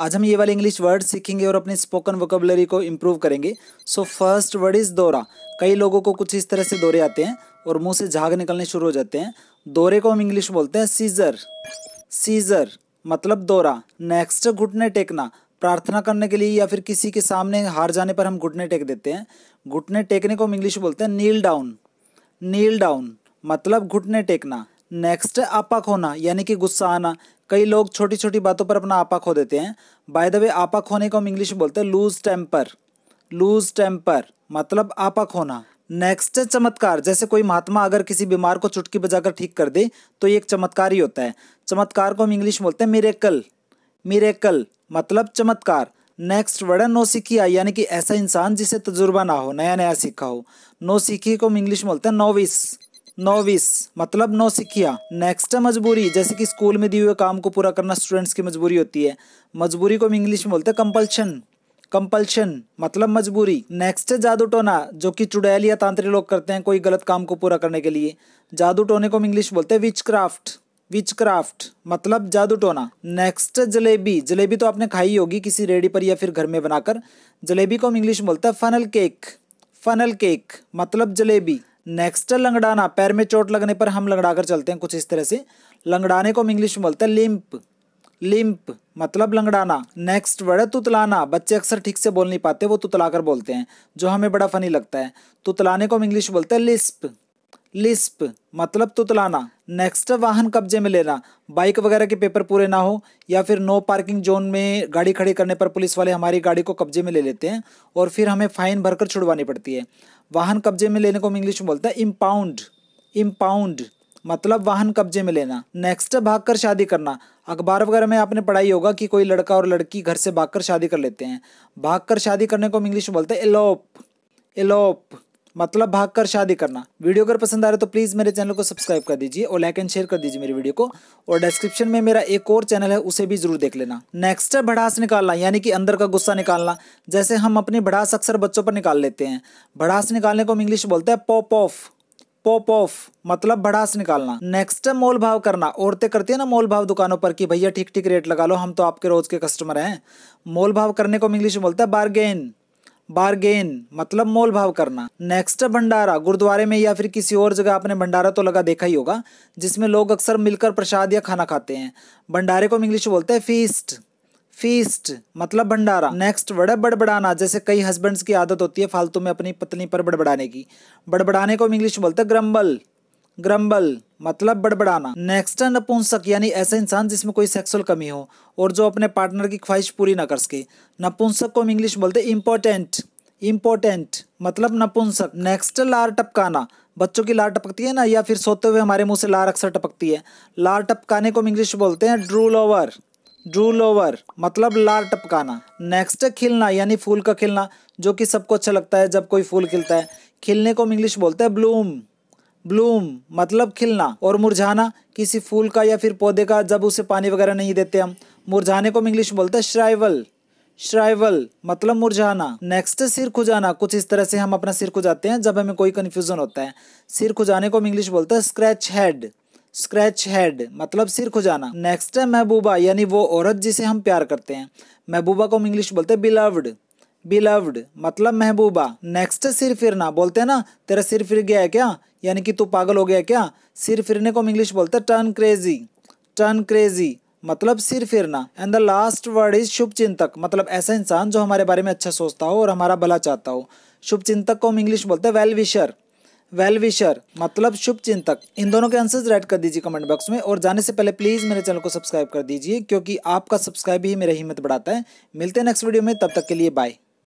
आज हम ये वाले इंग्लिश वर्ड सीखेंगे और अपने स्पोकन वोकेबलरी को इम्प्रूव करेंगे सो फर्स्ट वर्ड इज़ दौरा कई लोगों को कुछ इस तरह से दौरे आते हैं और मुंह से झाग निकलने शुरू हो जाते हैं दौरे को हम इंग्लिश बोलते हैं सीजर सीजर मतलब दौरा नेक्स्ट घुटने टेकना प्रार्थना करने के लिए या फिर किसी के सामने हार जाने पर हम घुटने टेक देते हैं घुटने टेकने को हम इंग्लिश बोलते हैं नील डाउन नील डाउन मतलब घुटने टेकना नेक्स्ट आपा खोना यानी कि गुस्सा आना कई लोग छोटी छोटी बातों पर अपना आपा खो देते हैं बाय द वे आपा खोने को हम इंग्लिश में बोलते हैं लूज टेम्पर लूज टेम्पर मतलब आपा खोना नेक्स्ट चमत्कार जैसे कोई महात्मा अगर किसी बीमार को चुटकी बजाकर ठीक कर दे तो ये एक चमत्कार ही होता है चमत्कार को हम इंग्लिश में बोलते हैं मिरेकल मिरेकल मतलब चमत्कार नेक्स्ट वर्ड है नो सीखिया यानी कि ऐसा इंसान जिसे तजुर्बा ना हो नया नया सीखा हो नो सीखी को हम इंग्लिश में बोलते हैं नोविस नोविस मतलब सिखिया नेक्स्ट है मजबूरी जैसे कि स्कूल में दिए हुए काम को पूरा करना स्टूडेंट्स की मजबूरी होती है मजबूरी को हम इंग्लिश में बोलते हैं कंपल्शन कंपल्शन मतलब मजबूरी नेक्स्ट है जादू टोना जो कि चुड़ैल या तांत्रिक लोग करते हैं कोई गलत काम को पूरा करने के लिए जादू टोने को हम इंग्लिश बोलते हैं विच क्राफ्ट विच क्राफ्ट मतलब जादू टोना नेक्स्ट जलेबी जलेबी तो आपने खाई होगी किसी रेडी पर या फिर घर में बनाकर जलेबी को हम इंग्लिश बोलते हैं फनल केक फनल केक मतलब जलेबी नेक्स्ट लंगड़ाना पैर में चोट लगने पर हम लंगड़ा कर चलते हैं कुछ इस तरह से लंगड़ाने को हम इंग्लिश में बोलते हैं लिम्प लिम्प मतलब लंगड़ाना नेक्स्ट वर्ड है तुतलाना बच्चे अक्सर ठीक से बोल नहीं पाते वो तुतला कर बोलते हैं जो हमें बड़ा फनी लगता है तुतलाने को हम इंग्लिश बोलते हैं लिस्प लिस्प मतलब तुतलाना नेक्स्ट वाहन कब्जे में लेना बाइक वगैरह के पेपर पूरे ना हो या फिर नो पार्किंग जोन में गाड़ी खड़ी करने पर पुलिस वाले हमारी गाड़ी को कब्जे में ले लेते हैं और फिर हमें फाइन भरकर छुड़वानी पड़ती है वाहन कब्जे में लेने को हम इंग्लिश में बोलते हैं इम्पाउंड इम्पाउंड मतलब वाहन कब्जे में लेना नेक्स्ट है कर शादी करना अखबार वगैरह में आपने पढ़ाई होगा कि कोई लड़का और लड़की घर से भागकर शादी कर लेते हैं भागकर शादी करने को हम इंग्लिश में बोलते हैं एलोप एलोप मतलब भागकर शादी करना वीडियो अगर पसंद आ रहा है तो प्लीज़ मेरे चैनल को सब्सक्राइब कर दीजिए और लाइक एंड शेयर कर दीजिए मेरी वीडियो को और डिस्क्रिप्शन में मेरा एक और चैनल है उसे भी जरूर देख लेना नेक्स्ट है भड़ास निकालना यानी कि अंदर का गुस्सा निकालना जैसे हम अपनी भड़ास अक्सर बच्चों पर निकाल लेते हैं भड़ास निकालने को हम इंग्लिश बोलते हैं पॉप ऑफ पॉप ऑफ मतलब भड़ास निकालना नेक्स्ट है मोल भाव करना औरतें करती है ना मोल भाव दुकानों पर कि भैया ठीक ठीक रेट लगा लो हम तो आपके रोज के कस्टमर हैं मोल भाव करने को इंग्लिश बोलते हैं बारगेन बारगेन मतलब मोल भाव करना नेक्स्ट भंडारा गुरुद्वारे में या फिर किसी और जगह आपने भंडारा तो लगा देखा ही होगा जिसमें लोग अक्सर मिलकर प्रसाद या खाना खाते हैं भंडारे को इंग्लिश बोलते हैं फीस्ट फीस्ट मतलब भंडारा नेक्स्ट बड़े बड़बड़ाना जैसे कई हस्बैंड्स की आदत होती है फालतू में अपनी पत्नी पर बड़बड़ाने की बड़बड़ाने को इंग्लिश बोलते हैं ग्रम्बल ग्रम्बल मतलब बड़बड़ाना नेक्स्ट नपुंसक यानी ऐसा इंसान जिसमें कोई सेक्सुअल कमी हो और जो अपने पार्टनर की ख्वाहिश पूरी ना कर सके नपुंसक को हम इंग्लिश बोलते इम्पोर्टेंट इम्पोर्टेंट मतलब नपुंसक नेक्स्ट लार टपकाना बच्चों की लार टपकती है ना या फिर सोते हुए हमारे मुंह से लार अक्सर टपकती है लार टपकाने को हम इंग्लिश बोलते हैं ड्रूल ओवर ड्रूल ओवर मतलब लार टपकाना नेक्स्ट खिलना यानी फूल का खिलना जो कि सबको अच्छा लगता है जब कोई फूल खिलता है खिलने को हम इंग्लिश बोलते हैं ब्लूम ब्लूम मतलब खिलना और मुरझाना किसी फूल का या फिर पौधे का जब उसे पानी वगैरह नहीं देते हम मुरझाने को हम इंग्लिश में बोलते हैं श्राइवल श्राइवल मतलब मुरझाना नेक्स्ट सिर खुजाना कुछ इस तरह से हम अपना सिर खुजाते हैं जब हमें कोई कन्फ्यूजन होता है सिर खुजाने को हम इंग्लिश बोलते हैं स्क्रैच हेड स्क्रैच हेड मतलब सिर खुजाना नेक्स्ट है महबूबा यानी वो औरत जिसे हम प्यार करते हैं महबूबा को हम इंग्लिश बोलते हैं बिलव्ड बिलव्ड मतलब महबूबा नेक्स्ट सिर फिरना बोलते हैं ना तेरा सिर फिर गया है क्या यानी कि तू पागल हो गया क्या सिर फिरने को हम इंग्लिश बोलते हैं टर्न क्रेजी टर्न क्रेजी मतलब सिर फिरना and the last word is शुभ चिंतक मतलब ऐसा इंसान जो हमारे बारे में अच्छा सोचता हो और हमारा भला चाहता हो शुभ चिंतक को हम इंग्लिश बोलते हैं वेल विशर वेल विशर मतलब शुभ चिंतक इन दोनों के आंसर्स राइट कर दीजिए कमेंट बॉक्स में और जाने से पहले प्लीज़ मेरे चैनल को सब्सक्राइब कर दीजिए क्योंकि आपका सब्सक्राइब ही मेरा हिम्मत बढ़ाता है मिलते हैं नेक्स्ट वीडियो में तब तक के लिए बाय